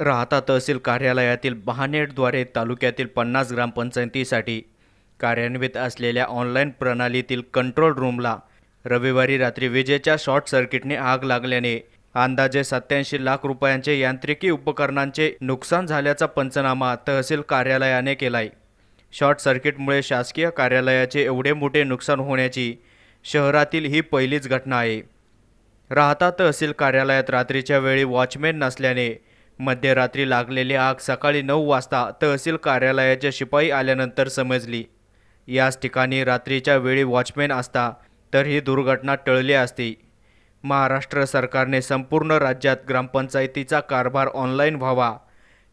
राहता तहसील कार्यालयातील बहानेटद्वारे तालुक्यातील पन्नास ग्रामपंचायतीसाठी कार्यान्वित असलेल्या ऑनलाईन प्रणालीतील कंट्रोल रूमला रविवारी रात्री विजेच्या शॉर्ट सर्किटने आग लागल्याने अंदाजे सत्याऐंशी लाख रुपयांचे यांत्रिकी उपकरणांचे नुकसान झाल्याचा पंचनामा तहसील कार्यालयाने केलाय शॉर्ट सर्किटमुळे शासकीय कार्यालयाचे एवढे मोठे नुकसान होण्याची शहरातील ही पहिलीच घटना आहे राहता तहसील कार्यालयात रात्रीच्या वेळी वॉचमॅन नसल्याने मध्यरात्री लागलेली आग सकाळी नऊ वाजता तहसील कार्यालयाच्या शिपाई आल्यानंतर समजली याच ठिकाणी रात्रीच्या वेळी वॉचमॅन असता तर ही दुर्घटना टळली असती महाराष्ट्र सरकारने संपूर्ण राज्यात ग्रामपंचायतीचा कारभार ऑनलाईन व्हावा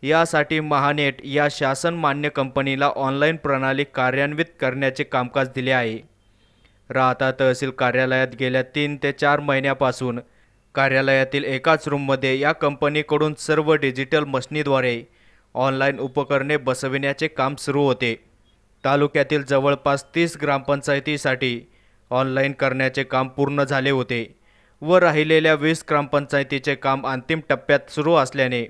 यासाठी महानेट या शासन मान्य कंपनीला ऑनलाईन प्रणाली कार्यान्वित करण्याचे कामकाज दिले आहे राहता तहसील कार्यालयात गेल्या तीन ते चार महिन्यापासून कार्यालयातील एकाच रूममध्ये या कंपनीकडून सर्व डिजिटल मशनीद्वारे ऑनलाईन उपकरणे बसविण्याचे काम सुरू होते तालुक्यातील जवळपास तीस ग्रामपंचायतीसाठी ऑनलाईन करण्याचे काम पूर्ण झाले होते व राहिलेल्या वीस ग्रामपंचायतीचे काम अंतिम टप्प्यात सुरू असल्याने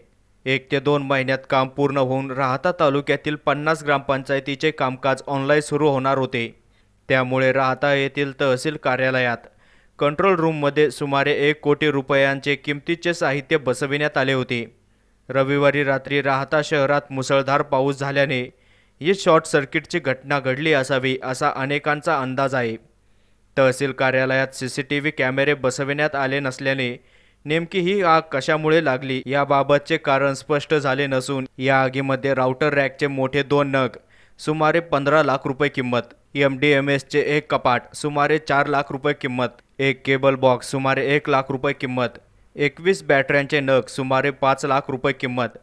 एक ते दोन महिन्यात काम पूर्ण होऊन राहता तालुक्यातील पन्नास ग्रामपंचायतीचे कामकाज ऑनलाईन सुरू होणार होते त्यामुळे राहता येथील तहसील कार्यालयात कंट्रोल रूममध्ये सुमारे एक कोटी रुपयांचे किमतीचे साहित्य बसविण्यात आले होते रविवारी रात्री राहता शहरात मुसळधार पाऊस झाल्याने ही शॉर्ट सर्किटची घटना घडली असावी असा अनेकांचा अंदाज आहे तहसील कार्यालयात सी सी टी व्ही कॅमेरे बसविण्यात आले नसल्याने नेमकी ही आग कशामुळे लागली याबाबतचे कारण स्पष्ट झाले नसून या आगीमध्ये राऊटर रॅकचे मोठे दोन नग सुमारे पंधरा लाख रुपये किंमत एम डी एम एसचे एक कपाट सुमारे चार लाख रुपये किंमत एक केबल बॉक्स सुमारे एक लाख रुपये किंमत एकवीस बॅटऱ्यांचे नग सुमारे पाच लाख रुपये किंमत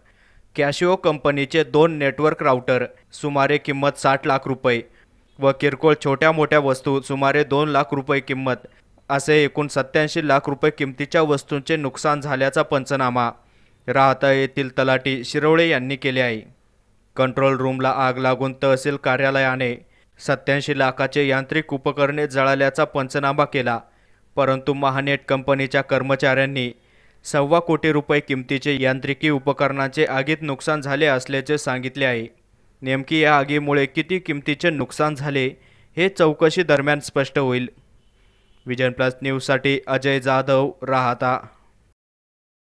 कॅशिओ कंपनीचे दोन नेटवर्क राउटर सुमारे किंमत साठ लाख रुपये व किरकोळ छोट्या मोठ्या वस्तू सुमारे दोन लाख रुपये किंमत असे एकूण सत्याऐंशी लाख रुपये किमतीच्या वस्तूंचे नुकसान झाल्याचा पंचनामा राहता येथील तलाटी शिरवळे यांनी केले आहे कंट्रोल रूमला आग लागून तहसील कार्यालयाने सत्याऐंशी लाखाचे यांत्रिक उपकरणे जळाल्याचा पंचनामा केला परंतु महानेट कंपनीच्या कर्मचाऱ्यांनी सव्वा कोटी रुपये किमतीचे यांत्रिकी उपकरणांचे आगीत नुकसान झाले असल्याचे सांगितले आहे नेमकी या आगीमुळे किती किमतीचे नुकसान झाले हे चौकशी दरम्यान स्पष्ट होईल विजन प्लस न्यूजसाठी अजय जाधव राहता